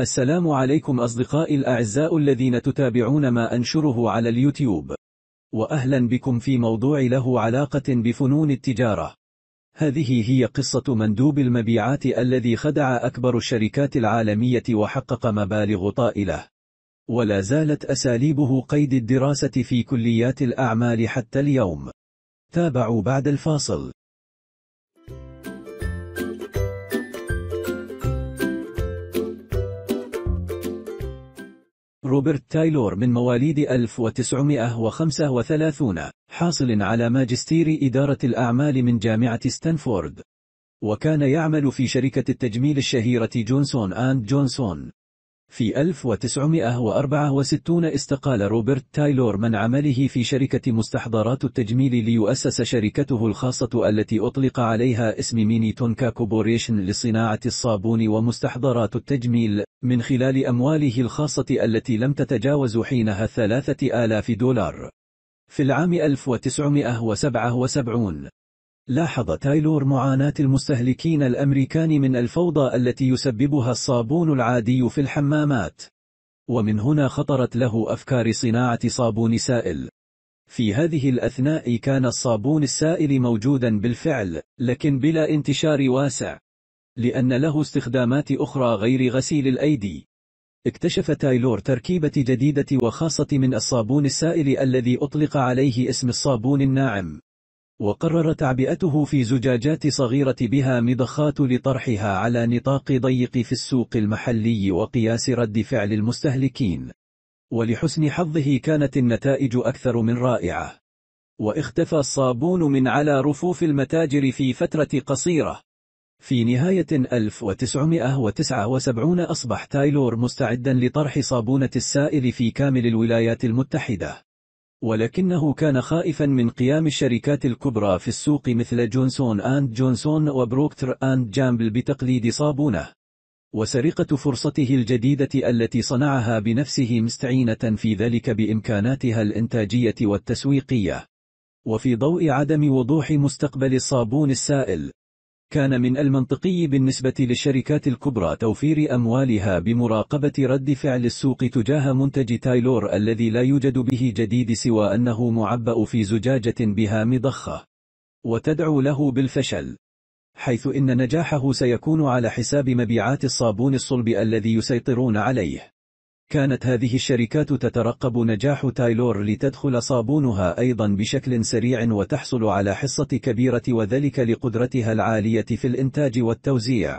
السلام عليكم أصدقائي الأعزاء الذين تتابعون ما أنشره على اليوتيوب وأهلا بكم في موضوع له علاقة بفنون التجارة هذه هي قصة مندوب المبيعات الذي خدع أكبر الشركات العالمية وحقق مبالغ طائلة ولا زالت أساليبه قيد الدراسة في كليات الأعمال حتى اليوم تابعوا بعد الفاصل روبرت تايلور من مواليد 1935 حاصل على ماجستير إدارة الأعمال من جامعة ستانفورد وكان يعمل في شركة التجميل الشهيرة جونسون آند جونسون في 1964 استقال روبرت تايلور من عمله في شركة مستحضرات التجميل ليؤسس شركته الخاصة التي أطلق عليها اسم ميني تونكا كوبوريشن لصناعة الصابون ومستحضرات التجميل من خلال أمواله الخاصة التي لم تتجاوز حينها 3000 دولار في العام 1977 لاحظ تايلور معاناة المستهلكين الأمريكان من الفوضى التي يسببها الصابون العادي في الحمامات ومن هنا خطرت له أفكار صناعة صابون سائل في هذه الأثناء كان الصابون السائل موجودا بالفعل لكن بلا انتشار واسع لأن له استخدامات أخرى غير غسيل الأيدي اكتشف تايلور تركيبة جديدة وخاصة من الصابون السائل الذي أطلق عليه اسم الصابون الناعم وقرر تعبئته في زجاجات صغيرة بها مضخات لطرحها على نطاق ضيق في السوق المحلي وقياس رد فعل المستهلكين ولحسن حظه كانت النتائج أكثر من رائعة واختفى الصابون من على رفوف المتاجر في فترة قصيرة في نهاية 1979 أصبح تايلور مستعدا لطرح صابونة السائل في كامل الولايات المتحدة ولكنه كان خائفا من قيام الشركات الكبرى في السوق مثل جونسون آند جونسون وبروكتر آند جامبل بتقليد صابونه وسرقة فرصته الجديدة التي صنعها بنفسه مستعينة في ذلك بإمكاناتها الإنتاجية والتسويقية وفي ضوء عدم وضوح مستقبل الصابون السائل كان من المنطقي بالنسبة للشركات الكبرى توفير أموالها بمراقبة رد فعل السوق تجاه منتج تايلور الذي لا يوجد به جديد سوى أنه معبأ في زجاجة بها مضخة وتدعو له بالفشل حيث إن نجاحه سيكون على حساب مبيعات الصابون الصلب الذي يسيطرون عليه كانت هذه الشركات تترقب نجاح تايلور لتدخل صابونها أيضا بشكل سريع وتحصل على حصة كبيرة وذلك لقدرتها العالية في الإنتاج والتوزيع.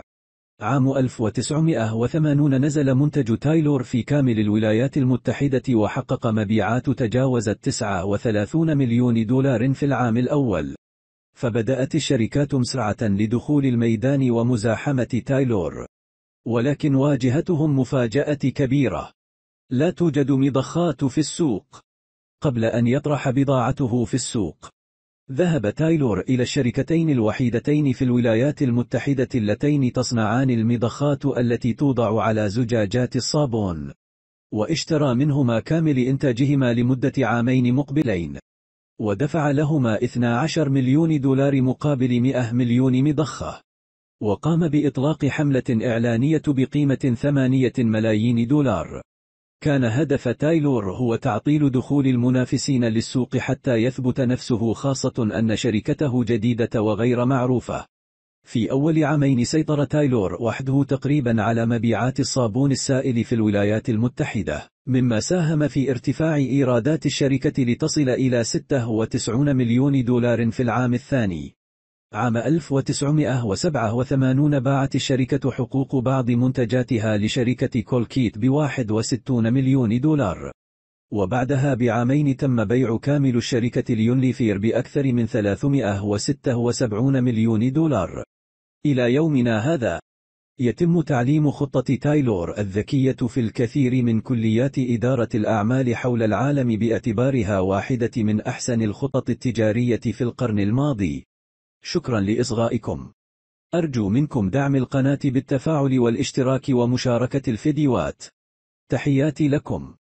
عام 1980 نزل منتج تايلور في كامل الولايات المتحدة وحقق مبيعات تجاوزت 39 مليون دولار في العام الأول. فبدأت الشركات مسرعة لدخول الميدان ومزاحمة تايلور. ولكن واجهتهم مفاجأة كبيرة. لا توجد مضخات في السوق. قبل أن يطرح بضاعته في السوق. ذهب تايلور إلى الشركتين الوحيدتين في الولايات المتحدة اللتين تصنعان المضخات التي توضع على زجاجات الصابون. واشترى منهما كامل إنتاجهما لمدة عامين مقبلين. ودفع لهما 12 مليون دولار مقابل 100 مليون مضخة. وقام بإطلاق حملة إعلانية بقيمة 8 ملايين دولار. كان هدف تايلور هو تعطيل دخول المنافسين للسوق حتى يثبت نفسه خاصة أن شركته جديدة وغير معروفة. في أول عامين سيطر تايلور وحده تقريبا على مبيعات الصابون السائل في الولايات المتحدة، مما ساهم في ارتفاع إيرادات الشركة لتصل إلى 96 مليون دولار في العام الثاني. عام 1987 باعت الشركة حقوق بعض منتجاتها لشركة كولكيت ب 61 مليون دولار. وبعدها بعامين تم بيع كامل الشركة ليونليفير بأكثر من 376 مليون دولار. إلى يومنا هذا، يتم تعليم خطة تايلور الذكية في الكثير من كليات إدارة الأعمال حول العالم باعتبارها واحدة من أحسن الخطط التجارية في القرن الماضي. شكرا لإصغائكم أرجو منكم دعم القناة بالتفاعل والاشتراك ومشاركة الفيديوهات تحياتي لكم